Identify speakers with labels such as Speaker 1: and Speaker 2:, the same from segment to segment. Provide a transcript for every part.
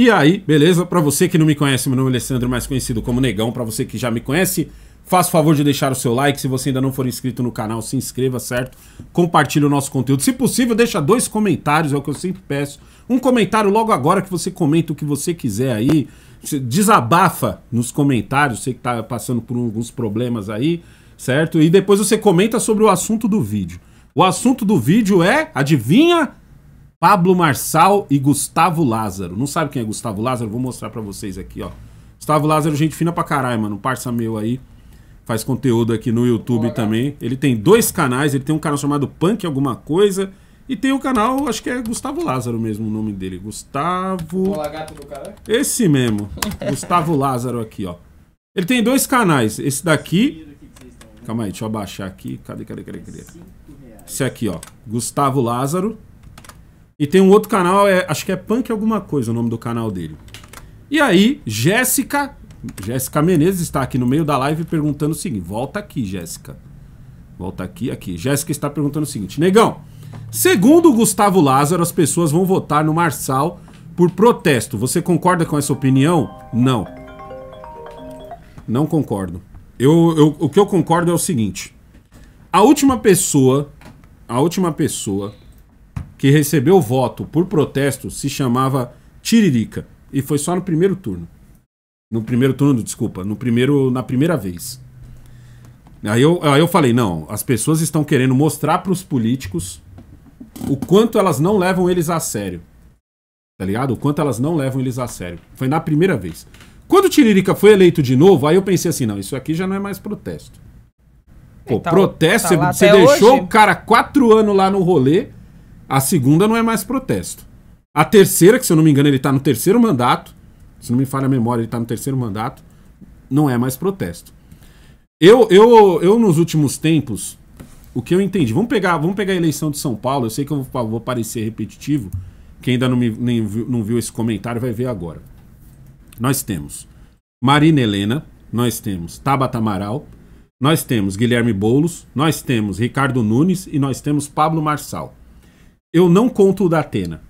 Speaker 1: E aí, beleza? Para você que não me conhece, meu nome é Alessandro, mais conhecido como Negão. Para você que já me conhece, faça o favor de deixar o seu like. Se você ainda não for inscrito no canal, se inscreva, certo? Compartilhe o nosso conteúdo. Se possível, deixa dois comentários, é o que eu sempre peço. Um comentário logo agora que você comenta o que você quiser aí. Desabafa nos comentários, sei que tá passando por alguns problemas aí, certo? E depois você comenta sobre o assunto do vídeo. O assunto do vídeo é, adivinha? Pablo Marçal e Gustavo Lázaro. Não sabe quem é Gustavo Lázaro? Vou mostrar para vocês aqui, ó. Gustavo Lázaro, gente fina pra caralho, mano. Um parça meu aí. Faz conteúdo aqui no YouTube Boa, também. Ele tem dois canais. Ele tem um canal chamado Punk Alguma Coisa. E tem o um canal, acho que é Gustavo Lázaro mesmo o nome dele. Gustavo. do cara? Esse mesmo. Gustavo Lázaro aqui, ó. Ele tem dois canais. Esse daqui. Calma aí, deixa eu abaixar aqui. Cadê, cadê, cadê, cadê? É Esse aqui, ó. Gustavo Lázaro. E tem um outro canal, é, acho que é Punk Alguma Coisa o nome do canal dele. E aí, Jéssica. Jéssica Menezes está aqui no meio da live perguntando o seguinte: volta aqui, Jéssica. Volta aqui, aqui. Jéssica está perguntando o seguinte: Negão, segundo Gustavo Lázaro, as pessoas vão votar no Marçal por protesto. Você concorda com essa opinião? Não. Não concordo. Eu, eu, o que eu concordo é o seguinte: a última pessoa, a última pessoa que recebeu voto por protesto se chamava Tiririca e foi só no primeiro turno. No primeiro turno, desculpa, no primeiro na primeira vez. Aí eu, aí eu falei, não, as pessoas estão querendo mostrar para os políticos o quanto elas não levam eles a sério. Tá ligado? O quanto elas não levam eles a sério. Foi na primeira vez. Quando o Tiririca foi eleito de novo, aí eu pensei assim, não, isso aqui já não é mais protesto. Pô, tá, protesto, tá você, você deixou hoje? o cara quatro anos lá no rolê a segunda não é mais protesto. A terceira, que se eu não me engano ele está no terceiro mandato, se não me falha a memória ele está no terceiro mandato, não é mais protesto. Eu, eu, eu nos últimos tempos, o que eu entendi, vamos pegar, vamos pegar a eleição de São Paulo, eu sei que eu vou, vou parecer repetitivo, quem ainda não, me, nem, não viu esse comentário vai ver agora. Nós temos Marina Helena, nós temos Tabata Amaral, nós temos Guilherme Boulos, nós temos Ricardo Nunes e nós temos Pablo Marçal eu não conto o da Atena.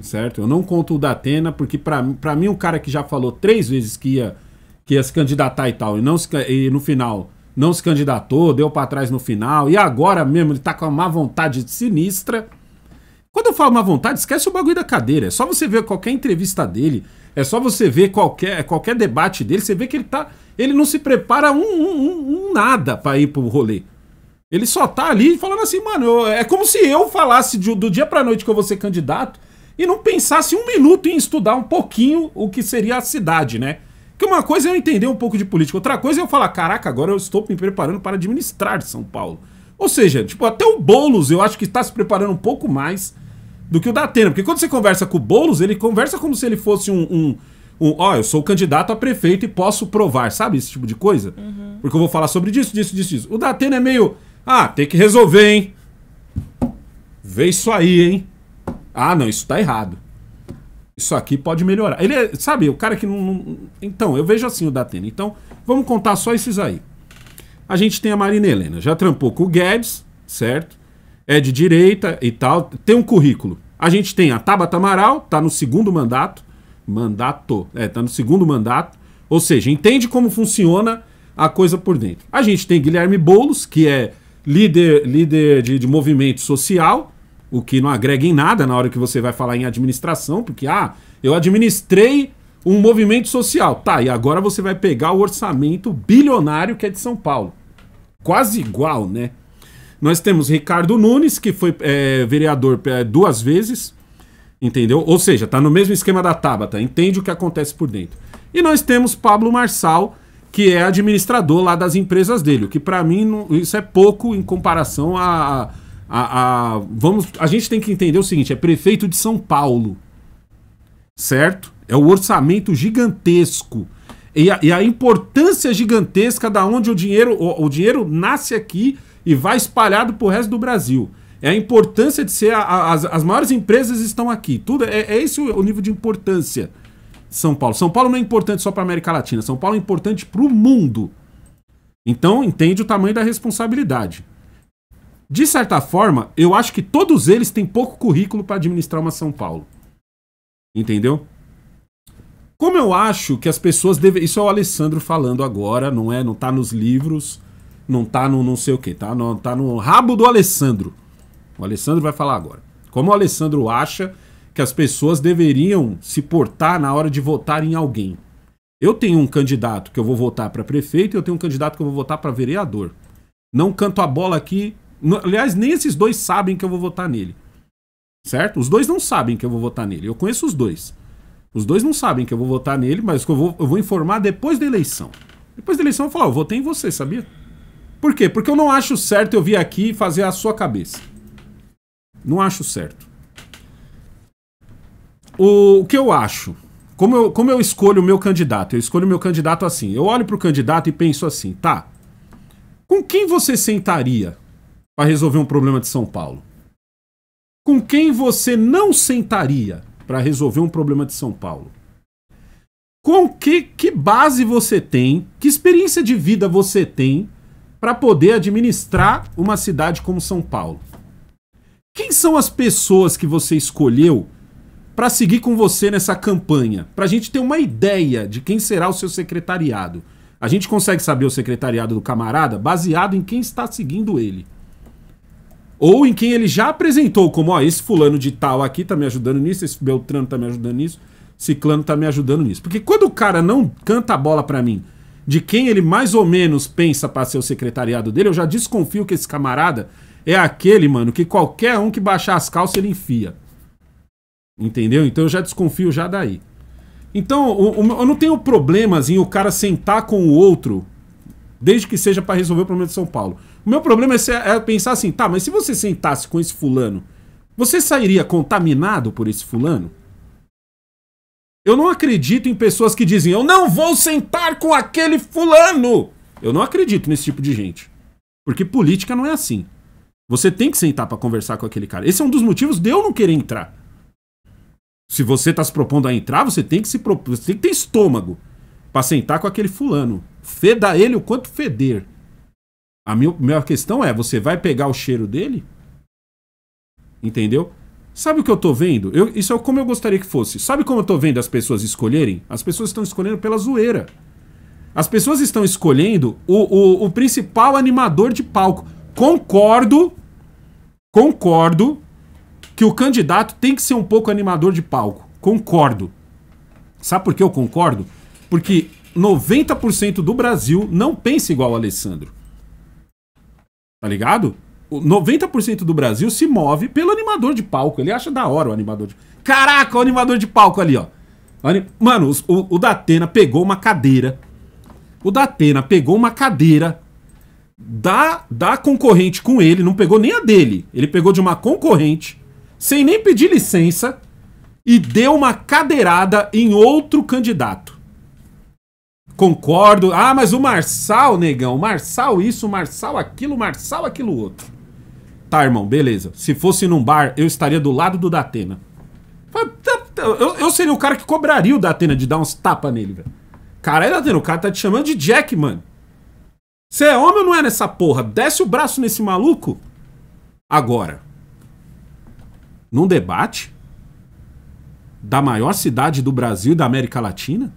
Speaker 1: Certo? Eu não conto o da Atena, porque para mim, um cara que já falou três vezes que ia, que ia se candidatar e tal, e, não se, e no final não se candidatou, deu para trás no final, e agora mesmo ele tá com uma má vontade sinistra. Quando eu falo má vontade, esquece o bagulho da cadeira. É só você ver qualquer entrevista dele, é só você ver qualquer, qualquer debate dele, você vê que ele tá. Ele não se prepara um, um, um, um nada para ir pro rolê. Ele só tá ali falando assim, mano, eu, é como se eu falasse de, do dia pra noite que eu vou ser candidato e não pensasse um minuto em estudar um pouquinho o que seria a cidade, né? Porque uma coisa é eu entender um pouco de política, outra coisa é eu falar, caraca, agora eu estou me preparando para administrar São Paulo. Ou seja, tipo, até o Boulos eu acho que está se preparando um pouco mais do que o Datena. Porque quando você conversa com o Boulos, ele conversa como se ele fosse um, um um, ó, eu sou candidato a prefeito e posso provar, sabe? Esse tipo de coisa. Uhum. Porque eu vou falar sobre disso, disso, disso, disso. O Datena é meio. Ah, tem que resolver, hein? Vê isso aí, hein? Ah, não, isso tá errado. Isso aqui pode melhorar. Ele é, sabe, o cara que não, não... Então, eu vejo assim o Datena. Então, vamos contar só esses aí. A gente tem a Marina Helena. Já trampou com o Guedes, certo? É de direita e tal. Tem um currículo. A gente tem a Tabata Amaral, tá no segundo mandato. Mandato. É, tá no segundo mandato. Ou seja, entende como funciona a coisa por dentro. A gente tem Guilherme Bolos, que é líder, líder de, de movimento social, o que não agrega em nada na hora que você vai falar em administração, porque, ah, eu administrei um movimento social. Tá, e agora você vai pegar o orçamento bilionário que é de São Paulo. Quase igual, né? Nós temos Ricardo Nunes, que foi é, vereador é, duas vezes, entendeu? Ou seja, tá no mesmo esquema da Tabata, entende o que acontece por dentro. E nós temos Pablo Marçal, que é administrador lá das empresas dele. O que para mim não, isso é pouco em comparação a, a, a, vamos a gente tem que entender o seguinte: é prefeito de São Paulo, certo? É o um orçamento gigantesco. E a, e a, importância gigantesca da onde o dinheiro, o, o dinheiro nasce aqui e vai espalhado para o resto do Brasil. É a importância de ser. A, a, as, as maiores empresas estão aqui. Tudo é, é esse o, o nível de importância. São Paulo. São Paulo não é importante só para a América Latina, São Paulo é importante para o mundo. Então, entende o tamanho da responsabilidade. De certa forma, eu acho que todos eles têm pouco currículo para administrar uma São Paulo. Entendeu? Como eu acho que as pessoas devem. Isso é o Alessandro falando agora, não é? Não tá nos livros, não tá no não sei o que, tá? Não, tá no rabo do Alessandro. O Alessandro vai falar agora. Como o Alessandro acha que as pessoas deveriam se portar na hora de votar em alguém. Eu tenho um candidato que eu vou votar para prefeito e eu tenho um candidato que eu vou votar para vereador. Não canto a bola aqui. Aliás, nem esses dois sabem que eu vou votar nele. Certo? Os dois não sabem que eu vou votar nele. Eu conheço os dois. Os dois não sabem que eu vou votar nele, mas eu vou, eu vou informar depois da eleição. Depois da eleição eu vou falar, eu votei em você, sabia? Por quê? Porque eu não acho certo eu vir aqui fazer a sua cabeça. Não acho certo. O, o que eu acho? Como eu, como eu escolho o meu candidato? Eu escolho o meu candidato assim. Eu olho para o candidato e penso assim, tá. Com quem você sentaria para resolver um problema de São Paulo? Com quem você não sentaria para resolver um problema de São Paulo? Com que, que base você tem? Que experiência de vida você tem para poder administrar uma cidade como São Paulo? Quem são as pessoas que você escolheu para seguir com você nessa campanha? Para a gente ter uma ideia de quem será o seu secretariado. A gente consegue saber o secretariado do camarada baseado em quem está seguindo ele. Ou em quem ele já apresentou, como ó, esse fulano de tal aqui tá me ajudando nisso, esse Beltrano tá me ajudando nisso, Ciclano tá me ajudando nisso. Porque quando o cara não canta a bola para mim de quem ele mais ou menos pensa para ser o secretariado dele, eu já desconfio que esse camarada é aquele, mano, que qualquer um que baixar as calças ele enfia. Entendeu? Então eu já desconfio já daí. Então, eu não tenho problemas em o cara sentar com o outro, desde que seja para resolver o problema de São Paulo. O meu problema é, é pensar assim, tá, mas se você sentasse com esse fulano, você sairia contaminado por esse fulano? Eu não acredito em pessoas que dizem, eu não vou sentar com aquele fulano. Eu não acredito nesse tipo de gente. Porque política não é assim. Você tem que sentar para conversar com aquele cara. Esse é um dos motivos de eu não querer entrar. Se você está se propondo a entrar, você tem que se propor, você tem que ter estômago para sentar com aquele fulano. Feda ele o quanto feder. A minha, minha questão é, você vai pegar o cheiro dele? Entendeu? Sabe o que eu tô vendo? Eu, isso é como eu gostaria que fosse. Sabe como eu tô vendo as pessoas escolherem? As pessoas estão escolhendo pela zoeira. As pessoas estão escolhendo o, o, o principal animador de palco. Concordo, concordo que o candidato tem que ser um pouco animador de palco. Concordo. Sabe por que eu concordo? Porque 90% do Brasil não pensa igual o Alessandro. Tá ligado? 90% do Brasil se move pelo animador de palco. Ele acha da hora o animador de Caraca, o animador de palco ali, ó. Mano, o, o Datena pegou uma cadeira. O Datena pegou uma cadeira da, da concorrente com ele, não pegou nem a dele. Ele pegou de uma concorrente sem nem pedir licença, e deu uma cadeirada em outro candidato. Concordo. Ah, mas o Marçal, negão. Marçal isso, Marçal aquilo, Marçal aquilo outro. Tá, irmão, beleza. Se fosse num bar, eu estaria do lado do Datena. Tá, tá, eu, eu seria o cara que cobraria o Datena de dar uns tapas nele, velho. Caralho, Datena, o cara tá te chamando de Jack, mano. Você é homem ou não é nessa porra? Desce o braço nesse maluco. Agora num debate da maior cidade do Brasil e da América Latina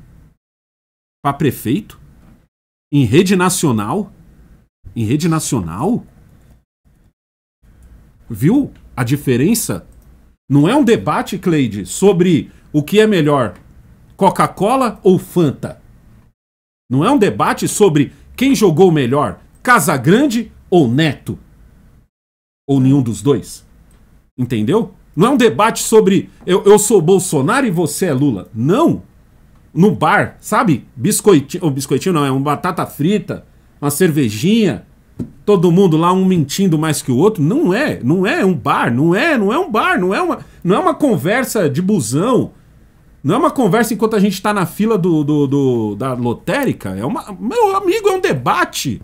Speaker 1: para prefeito em rede nacional, em rede nacional. Viu a diferença? Não é um debate, Cleide, sobre o que é melhor, Coca-Cola ou Fanta. Não é um debate sobre quem jogou melhor, Casagrande ou Neto. Ou nenhum dos dois. Entendeu? Não é um debate sobre eu, eu sou Bolsonaro e você é Lula. Não. No bar, sabe? Biscoitinho, ou biscoitinho não, é uma batata frita, uma cervejinha, todo mundo lá um mentindo mais que o outro. Não é, não é um bar, não é, não é um bar, não é uma, não é uma conversa de busão. Não é uma conversa enquanto a gente está na fila do, do, do, da lotérica. É uma, meu amigo, é um debate.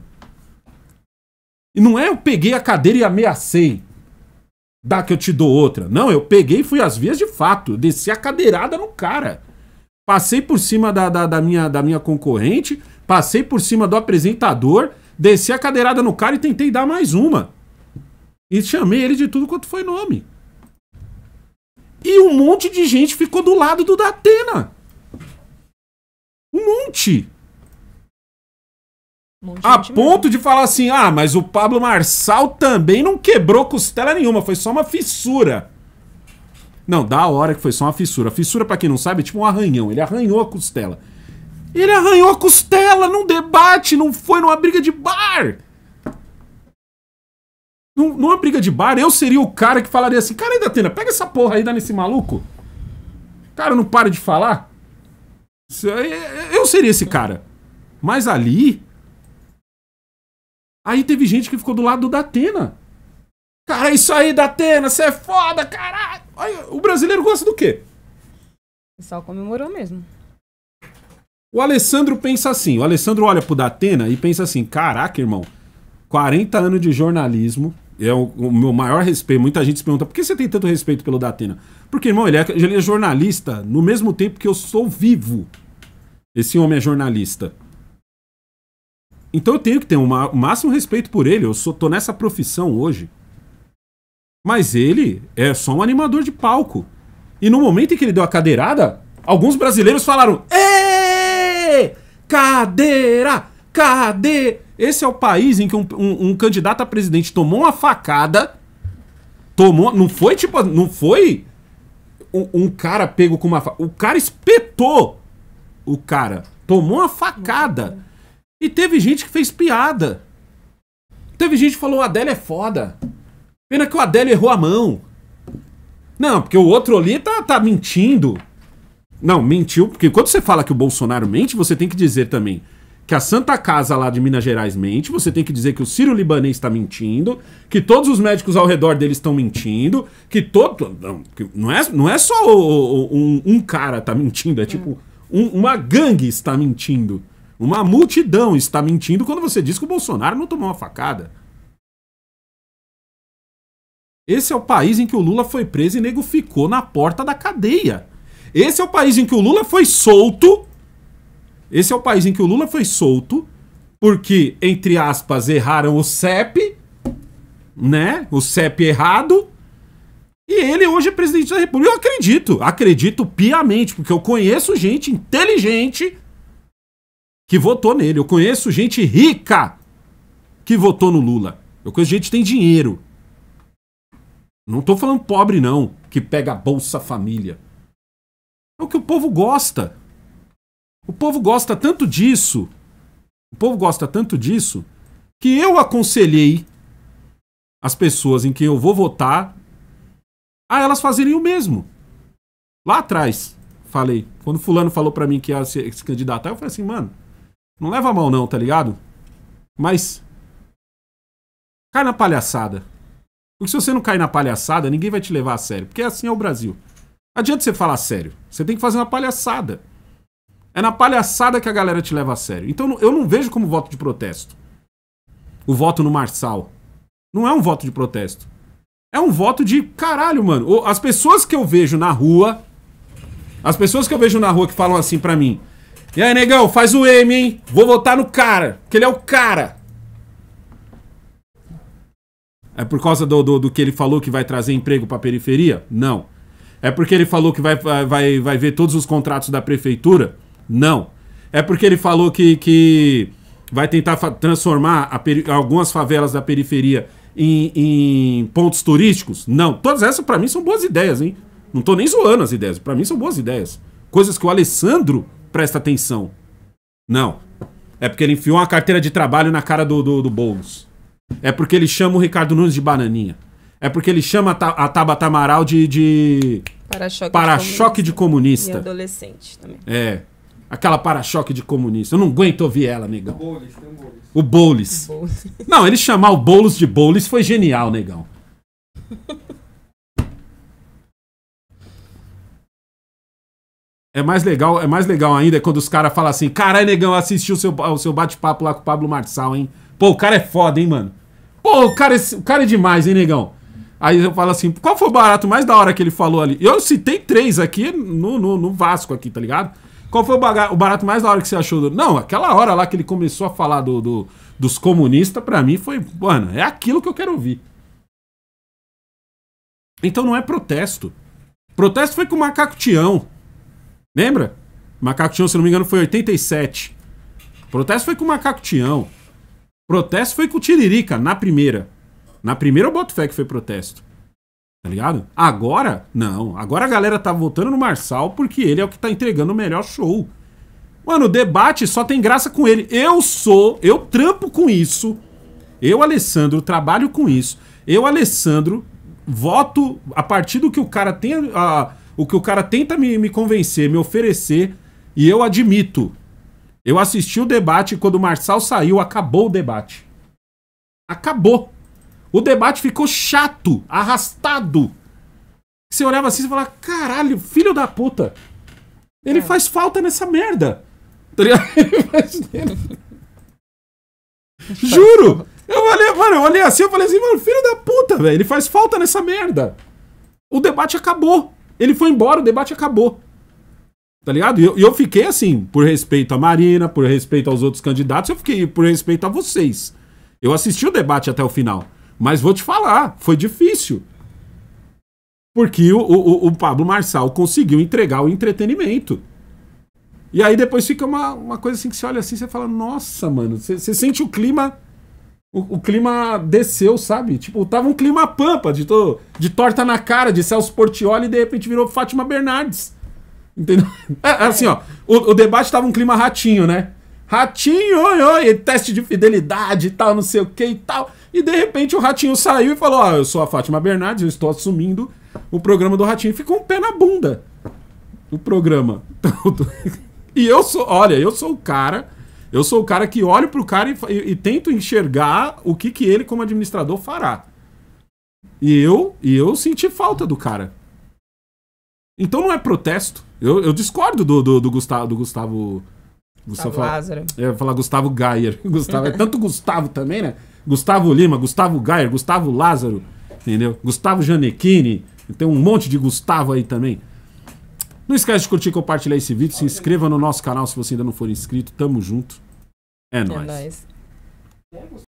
Speaker 1: E não é eu peguei a cadeira e ameacei dá que eu te dou outra. Não, eu peguei e fui às vias de fato. desci a cadeirada no cara. Passei por cima da, da, da, minha, da minha concorrente, passei por cima do apresentador, desci a cadeirada no cara e tentei dar mais uma. E chamei ele de tudo quanto foi nome. E um monte de gente ficou do lado do Datena. Um monte. Um a de ponto de falar assim: ah, mas o Pablo Marçal também não quebrou costela nenhuma, foi só uma fissura. Não, da hora que foi só uma fissura. Fissura, para quem não sabe, é tipo um arranhão. Ele arranhou a costela. Ele arranhou a costela num debate, não foi numa briga de bar. numa briga de bar, eu seria o cara que falaria assim: cara, ainda Datena, pega essa porra aí, dá nesse maluco. Cara, não para de falar. Eu seria esse cara. Mas ali, Aí teve gente que ficou do lado da Atena. Cara, isso aí, da Atena, você é foda, caralho! O brasileiro gosta do quê? O pessoal comemorou mesmo. O Alessandro pensa assim, o Alessandro olha pro Datena e pensa assim, caraca, irmão, 40 anos de jornalismo, é o, o, meu maior respeito. Muita gente se pergunta, por que você tem tanto respeito pelo Datena? Porque, irmão, ele é, ele é jornalista no mesmo tempo que eu sou vivo. Esse homem é jornalista. Então eu tenho que ter uma, o máximo respeito por ele. Eu sou, tô nessa profissão hoje. Mas ele é só um animador de palco. E no momento em que ele deu a cadeirada, alguns brasileiros falaram: Ê! Cadeira! Cadeira! Esse é o país em que um, um, um candidato a presidente tomou uma facada. Tomou. Não foi tipo. Não foi um, um cara pego com uma facada. O cara espetou o cara. Tomou uma facada. E teve gente que fez piada. Teve gente que falou: o Adélio é foda. Pena que o Adélio errou a mão. Não, porque o outro ali tá, tá mentindo. Não, mentiu, porque quando você fala que o Bolsonaro mente, você tem que dizer também que a Santa Casa lá de Minas Gerais mente, você tem que dizer que o Ciro Libanês está mentindo, que todos os médicos ao redor dele estão mentindo, que todo. Não, que não, é, não é só o, o, um, um, cara tá mentindo, é tipo, um, uma gangue está mentindo. Uma multidão está mentindo quando você diz que o Bolsonaro não tomou uma facada. Esse é o país em que o Lula foi preso e nego ficou na porta da cadeia. Esse é o país em que o Lula foi solto. Esse é o país em que o Lula foi solto porque, entre aspas, erraram o CEP, né? O CEP errado. E ele hoje é presidente da República. Eu acredito, acredito piamente, porque eu conheço gente inteligente que votou nele. Eu conheço gente rica que votou no Lula. Eu conheço gente que tem dinheiro. Não tô falando pobre, não, que pega a Bolsa Família. É o que o povo gosta. O povo gosta tanto disso. O povo gosta tanto disso que eu aconselhei as pessoas em quem eu vou votar a elas fazerem o mesmo. Lá atrás, falei. Quando fulano falou para mim que ia se, se candidatar, eu falei assim, mano, não leva a mão não, tá ligado? Mas cai na palhaçada. Porque se você não cair na palhaçada, ninguém vai te levar a sério. Porque assim é o Brasil. adianta você falar sério. Você tem que fazer uma palhaçada. É na palhaçada que a galera te leva a sério. Então eu não vejo como voto de protesto. O voto no Marçal. Não é um voto de protesto. É um voto de caralho, mano. As pessoas que eu vejo na rua. As pessoas que eu vejo na rua que falam assim para mim. E aí, negão, faz o M, hein? Vou votar no cara, que ele é o cara. É por causa do, do, do que ele falou que vai trazer emprego para a periferia? Não. É porque ele falou que vai, vai, vai ver todos os contratos da prefeitura? Não. É porque ele falou que, que vai tentar transformar algumas favelas da periferia em, em, pontos turísticos? Não. Todas essas, para mim, são boas ideias, hein? Não tô nem zoando as ideias. Para mim, são boas ideias. Coisas que o Alessandro presta atenção. Não. É porque ele enfiou uma carteira de trabalho na cara do, do, do Boulos. É porque ele chama o Ricardo Nunes de bananinha. É porque ele chama a, a Tabata Amaral de. de... Para-choque para de, de, comunista. E adolescente também. É. Aquela para-choque de comunista. Eu não aguento ouvir ela, negão. O O Boulos. O Boulos. Não, ele chamar o Boulos de Boulos foi genial, negão. É mais legal, é mais legal ainda é quando os caras falam assim: caralho, negão, assistiu o seu, o seu bate-papo lá com o Pablo Marçal, hein? Pô, o cara é foda, hein, mano? Pô, o cara, é, o cara é demais, hein, negão? Aí eu falo assim: qual foi o barato mais da hora que ele falou ali? Eu citei três aqui no, no, no Vasco, aqui, tá ligado? Qual foi o barato mais da hora que você achou? Do... Não, aquela hora lá que ele começou a falar do, do dos comunistas, para mim foi, mano, é aquilo que eu quero ouvir. Então não é protesto. Protesto foi com o macaco Tião. Lembra? Macaco Tião, se não me engano, foi 87. O protesto foi com o Macaco Tião. O protesto foi com o Tiririca, na primeira. Na primeira eu boto fé que foi protesto. Tá ligado? Agora, não. Agora a galera tá votando no Marçal porque ele é o que tá entregando o melhor show. Mano, o debate só tem graça com ele. Eu sou, eu trampo com isso. Eu, Alessandro, trabalho com isso. Eu, Alessandro, voto a partir do que o cara tem a, o que o cara tenta me, me convencer, me oferecer, e eu admito. Eu assisti o debate e quando o Marçal saiu, acabou o debate. Acabou. O debate ficou chato, arrastado. Você olhava assim e falava, caralho, filho da puta. Ele é. faz falta nessa merda. Tá Juro! Eu olhei, mano, eu olhei assim, eu falei assim, mano, filho da puta, velho, ele faz falta nessa merda. O debate acabou. Ele foi embora, o debate acabou. Tá ligado? E eu, eu fiquei assim, por respeito à Marina, por respeito aos outros candidatos, eu fiquei por respeito a vocês. Eu assisti o debate até o final. Mas vou te falar, foi difícil. Porque o, o, o Pablo Marçal conseguiu entregar o entretenimento. E aí depois fica uma, uma coisa assim que você olha assim, você fala, nossa, mano, você, você sente o clima o, o, clima desceu, sabe? Tipo, tava um clima pampa, de, to, de torta na cara, de Celso Portioli, e de repente virou Fátima Bernardes. Entendeu? É, assim, ó, o, o, debate tava um clima ratinho, né? Ratinho, oi, oi, teste de fidelidade e tal, não sei o que e tal. E de repente o Ratinho saiu e falou: Ó, oh, eu sou a Fátima Bernardes, eu estou assumindo o programa do Ratinho. Ficou um pé na bunda. O programa. e eu sou, olha, eu sou o cara eu sou o cara que olho para o cara e, e, e, tento enxergar o que, que ele, como administrador, fará. E eu, e eu senti falta do cara. Então não é protesto. Eu, eu discordo do, do, do, Gustavo. Do Gustavo, Gustavo fala, Lázaro. Eu ia falar Gustavo Gayer. Gustavo, é tanto Gustavo também, né? Gustavo Lima, Gustavo Gayer, Gustavo Lázaro, entendeu? Gustavo Janequini. Tem um monte de Gustavo aí também. Não esquece de curtir, e compartilhar esse vídeo, se inscreva no nosso canal se você ainda não for inscrito. Tamo junto. É, é nóis. nóis.